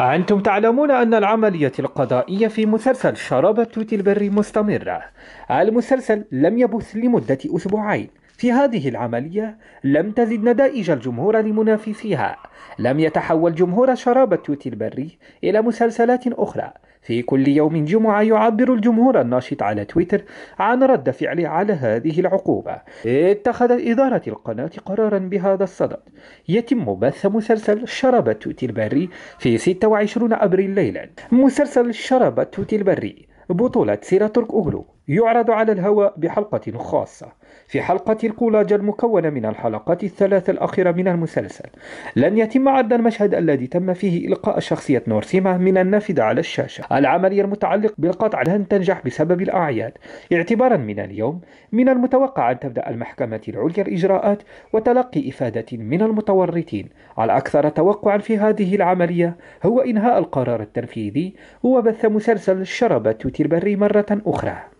أنتم تعلمون أن العملية القضائية في مسلسل شرابة توت البري مستمرة المسلسل لم يبث لمدة أسبوعين في هذه العملية لم تزد نتائج الجمهور لمنافسيها لم يتحول جمهور شرابة توت البري إلى مسلسلات أخرى في كل يوم جمعة يعبر الجمهور الناشط على تويتر عن رد فعله على هذه العقوبة اتخذت إدارة القناة قرارا بهذا الصدد يتم بث مسلسل شرب التوت البري في 26 أبريل ليلا مسلسل شرب توتي البري بطولة سيرة ترك أغلو يعرض على الهواء بحلقة خاصة في حلقة الكولاج المكونة من الحلقات الثلاث الأخيرة من المسلسل لن يتم عرض المشهد الذي تم فيه إلقاء شخصية نورسيما من النافذة على الشاشة العملية المتعلقة بالقطع لن تنجح بسبب الأعياد اعتبارا من اليوم من المتوقع أن تبدأ المحكمة العليا الإجراءات وتلقي إفادة من المتورطين الأكثر توقعا في هذه العملية هو إنهاء القرار التنفيذي وبث مسلسل شربة البري مرة أخرى